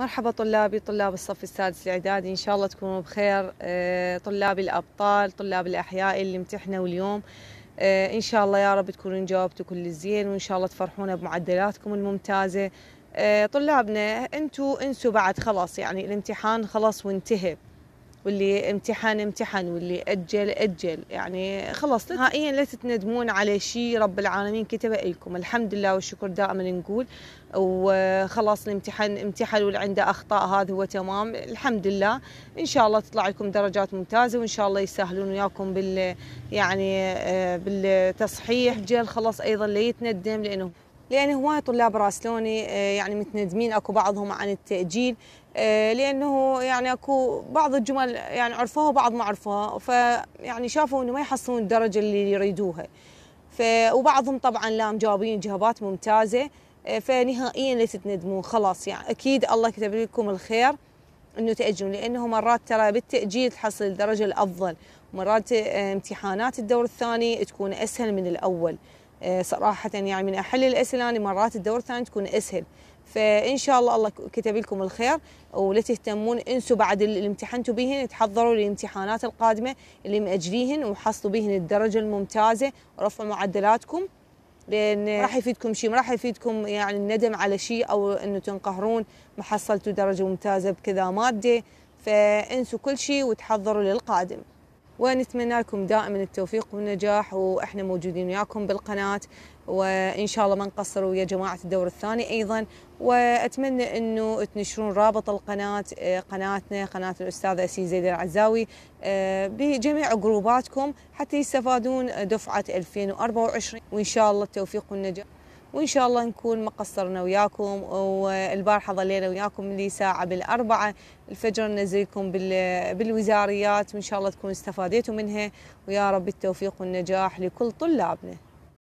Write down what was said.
مرحبا طلابي طلاب الصف السادس الإعدادي إن شاء الله تكونوا بخير آه، طلابي الأبطال طلاب الأحياء اللي امتحنوا اليوم آه، إن شاء الله يا رب تكونوا جاوبتوا كل زين وإن شاء الله تفرحونا بمعدلاتكم الممتازة آه، طلابنا أنتوا انسوا بعد خلاص يعني الامتحان خلاص وانتهى واللي امتحان امتحن واللي أجل أجل يعني خلص نهائيا لا تتندمون على شيء رب العالمين كتبه لكم الحمد لله والشكر دائما نقول وخلاص الامتحان امتحن واللي عنده أخطاء هذا هو تمام الحمد لله إن شاء الله تطلع لكم درجات ممتازة وإن شاء الله يسهلون وياكم بال يعني آه، بالتصحيح جيل خلاص أيضا لا يتندم لأنه لان هواي طلاب راسلوني آه، يعني متندمين اكو بعضهم عن التاجيل آه، لانه يعني اكو بعض الجمل يعني عرفوها وبعض ما عرفوها فيعني شافوا انه ما يحصلون الدرجه اللي يريدوها ف وبعضهم طبعا لا مجاوبين جوابات ممتازه آه، فنهائيا لا تتندمون خلاص يعني اكيد الله كتب لكم الخير انه تاجلون لانه مرات ترى بالتاجيل تحصل الدرجه الافضل مرات امتحانات الدور الثاني تكون اسهل من الاول آه، صراحة يعني من أحل الأسئلة يعني مرات الدورة الثانية تكون أسهل فإن شاء الله الله كتب لكم الخير ولا تهتمون انسوا بعد اللي امتحنتوا بهن تحضروا للامتحانات القادمة اللي مأجليهن وحصلوا بهن الدرجة الممتازة ورفعوا معدلاتكم لان ما أه. راح يفيدكم شيء ما راح يفيدكم يعني الندم على شيء او انه تنقهرون ما حصلتوا درجه ممتازه بكذا ماده فانسوا كل شيء وتحضروا للقادم ونتمنى لكم دائما التوفيق والنجاح واحنا موجودين وياكم بالقناه وان شاء الله ما نقصر ويا جماعه الدور الثاني ايضا واتمنى انه تنشرون رابط القناه آه، قناتنا قناه الاستاذ اسيس زيد العزاوي آه، بجميع جروباتكم حتى يستفادون دفعه 2024 وان شاء الله التوفيق والنجاح وإن شاء الله نكون ما قصرنا وياكم والبارحة ظلينا وياكم لي ساعة بالأربعة الفجر ننزلكم بالوزاريات وإن شاء الله تكونوا استفاديتوا منها ويا رب التوفيق والنجاح لكل طلابنا